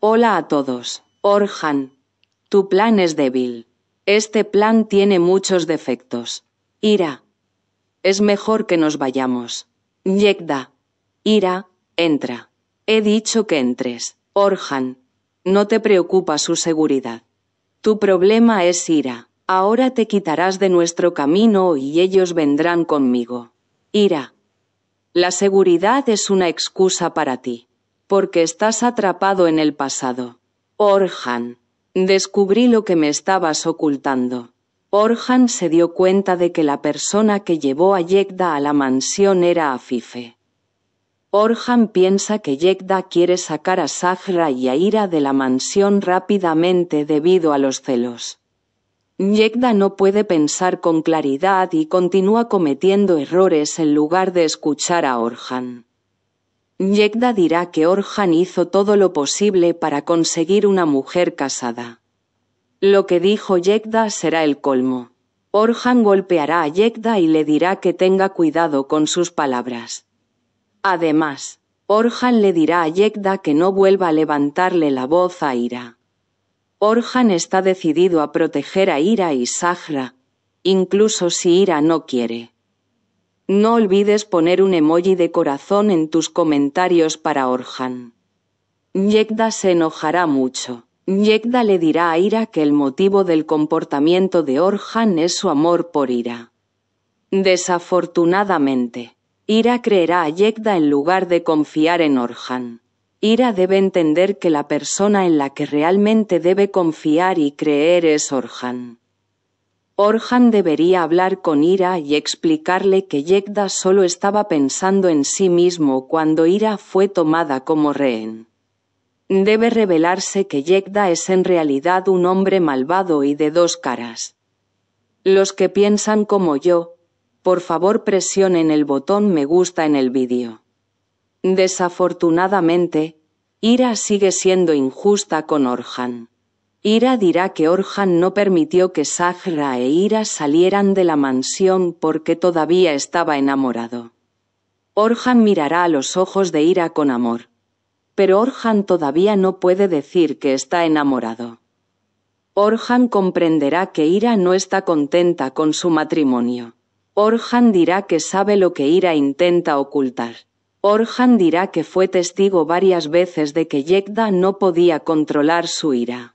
Hola a todos. Orhan, tu plan es débil. Este plan tiene muchos defectos. Ira. Es mejor que nos vayamos. Yegda, Ira, entra. He dicho que entres. Orhan. No te preocupa su seguridad. Tu problema es Ira. Ahora te quitarás de nuestro camino y ellos vendrán conmigo. Ira. La seguridad es una excusa para ti porque estás atrapado en el pasado. Orhan. Descubrí lo que me estabas ocultando. Orhan se dio cuenta de que la persona que llevó a Yegda a la mansión era Afife. Orhan piensa que Yegda quiere sacar a Sahra y a Ira de la mansión rápidamente debido a los celos. Yegda no puede pensar con claridad y continúa cometiendo errores en lugar de escuchar a Orhan. Yegda dirá que Orhan hizo todo lo posible para conseguir una mujer casada. Lo que dijo Yegda será el colmo. Orhan golpeará a Yegda y le dirá que tenga cuidado con sus palabras. Además, Orhan le dirá a Yegda que no vuelva a levantarle la voz a Ira. Orhan está decidido a proteger a Ira y Sahra, incluso si Ira no quiere. No olvides poner un emoji de corazón en tus comentarios para Orhan. Yekda se enojará mucho. Yekda le dirá a Ira que el motivo del comportamiento de Orhan es su amor por Ira. Desafortunadamente, Ira creerá a Yekda en lugar de confiar en Orhan. Ira debe entender que la persona en la que realmente debe confiar y creer es Orhan. Orhan debería hablar con Ira y explicarle que Yegda solo estaba pensando en sí mismo cuando Ira fue tomada como rehén. Debe revelarse que Yegda es en realidad un hombre malvado y de dos caras. Los que piensan como yo, por favor presionen el botón me gusta en el vídeo. Desafortunadamente, Ira sigue siendo injusta con Orhan. Ira dirá que Orhan no permitió que Sahra e Ira salieran de la mansión porque todavía estaba enamorado. Orhan mirará a los ojos de Ira con amor. Pero Orhan todavía no puede decir que está enamorado. Orhan comprenderá que Ira no está contenta con su matrimonio. Orhan dirá que sabe lo que Ira intenta ocultar. Orhan dirá que fue testigo varias veces de que Yekda no podía controlar su ira.